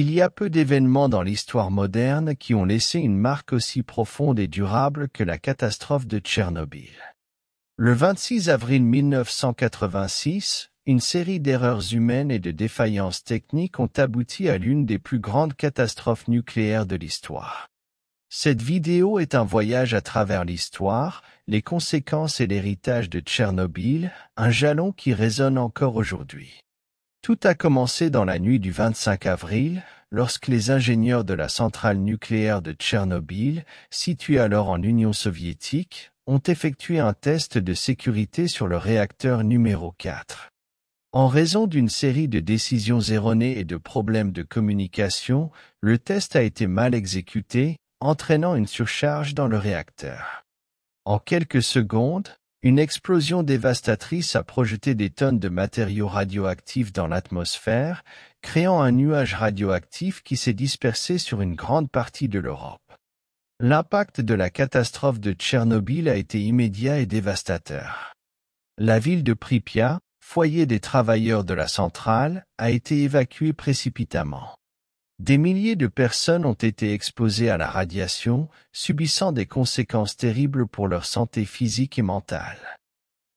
Il y a peu d'événements dans l'histoire moderne qui ont laissé une marque aussi profonde et durable que la catastrophe de Tchernobyl. Le 26 avril 1986, une série d'erreurs humaines et de défaillances techniques ont abouti à l'une des plus grandes catastrophes nucléaires de l'histoire. Cette vidéo est un voyage à travers l'histoire, les conséquences et l'héritage de Tchernobyl, un jalon qui résonne encore aujourd'hui. Tout a commencé dans la nuit du 25 avril, lorsque les ingénieurs de la centrale nucléaire de Tchernobyl, située alors en Union soviétique, ont effectué un test de sécurité sur le réacteur numéro 4. En raison d'une série de décisions erronées et de problèmes de communication, le test a été mal exécuté, entraînant une surcharge dans le réacteur. En quelques secondes, une explosion dévastatrice a projeté des tonnes de matériaux radioactifs dans l'atmosphère, créant un nuage radioactif qui s'est dispersé sur une grande partie de l'Europe. L'impact de la catastrophe de Tchernobyl a été immédiat et dévastateur. La ville de Pripyat, foyer des travailleurs de la centrale, a été évacuée précipitamment. Des milliers de personnes ont été exposées à la radiation, subissant des conséquences terribles pour leur santé physique et mentale.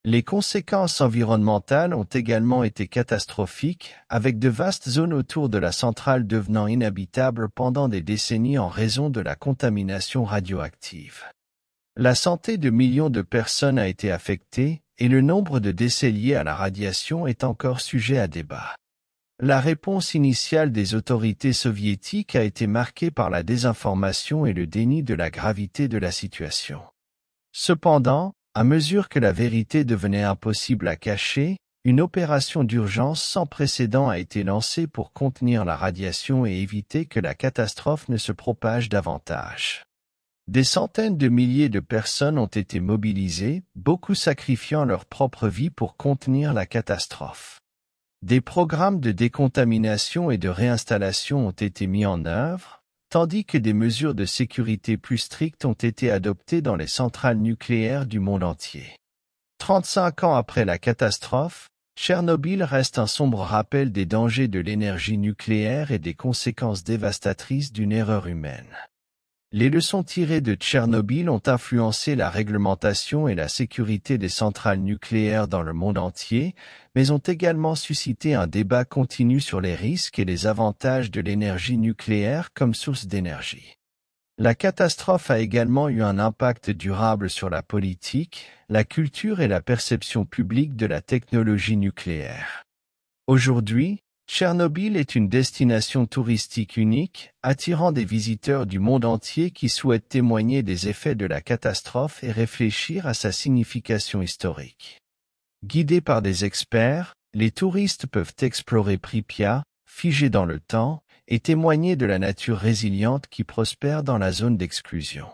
Les conséquences environnementales ont également été catastrophiques, avec de vastes zones autour de la centrale devenant inhabitables pendant des décennies en raison de la contamination radioactive. La santé de millions de personnes a été affectée, et le nombre de décès liés à la radiation est encore sujet à débat. La réponse initiale des autorités soviétiques a été marquée par la désinformation et le déni de la gravité de la situation. Cependant, à mesure que la vérité devenait impossible à cacher, une opération d'urgence sans précédent a été lancée pour contenir la radiation et éviter que la catastrophe ne se propage davantage. Des centaines de milliers de personnes ont été mobilisées, beaucoup sacrifiant leur propre vie pour contenir la catastrophe. Des programmes de décontamination et de réinstallation ont été mis en œuvre, tandis que des mesures de sécurité plus strictes ont été adoptées dans les centrales nucléaires du monde entier. 35 ans après la catastrophe, Tchernobyl reste un sombre rappel des dangers de l'énergie nucléaire et des conséquences dévastatrices d'une erreur humaine. Les leçons tirées de Tchernobyl ont influencé la réglementation et la sécurité des centrales nucléaires dans le monde entier, mais ont également suscité un débat continu sur les risques et les avantages de l'énergie nucléaire comme source d'énergie. La catastrophe a également eu un impact durable sur la politique, la culture et la perception publique de la technologie nucléaire. Aujourd'hui, Tchernobyl est une destination touristique unique, attirant des visiteurs du monde entier qui souhaitent témoigner des effets de la catastrophe et réfléchir à sa signification historique. Guidés par des experts, les touristes peuvent explorer Pripyat, figer dans le temps, et témoigner de la nature résiliente qui prospère dans la zone d'exclusion.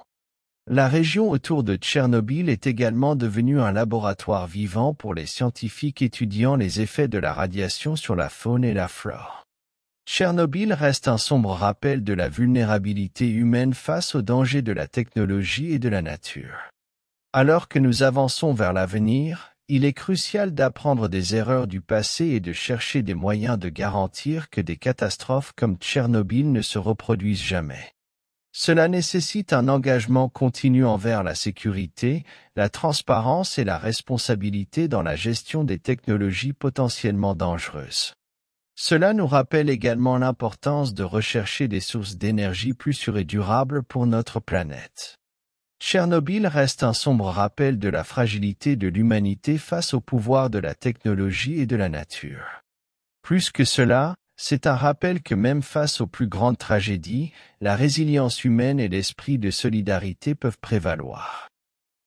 La région autour de Tchernobyl est également devenue un laboratoire vivant pour les scientifiques étudiant les effets de la radiation sur la faune et la flore. Tchernobyl reste un sombre rappel de la vulnérabilité humaine face aux dangers de la technologie et de la nature. Alors que nous avançons vers l'avenir, il est crucial d'apprendre des erreurs du passé et de chercher des moyens de garantir que des catastrophes comme Tchernobyl ne se reproduisent jamais. Cela nécessite un engagement continu envers la sécurité, la transparence et la responsabilité dans la gestion des technologies potentiellement dangereuses. Cela nous rappelle également l'importance de rechercher des sources d'énergie plus sûres et durables pour notre planète. Tchernobyl reste un sombre rappel de la fragilité de l'humanité face au pouvoir de la technologie et de la nature. Plus que cela, c'est un rappel que même face aux plus grandes tragédies, la résilience humaine et l'esprit de solidarité peuvent prévaloir.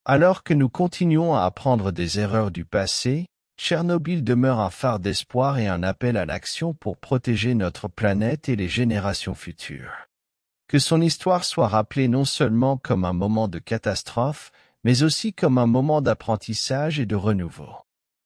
Alors que nous continuons à apprendre des erreurs du passé, Tchernobyl demeure un phare d'espoir et un appel à l'action pour protéger notre planète et les générations futures. Que son histoire soit rappelée non seulement comme un moment de catastrophe, mais aussi comme un moment d'apprentissage et de renouveau.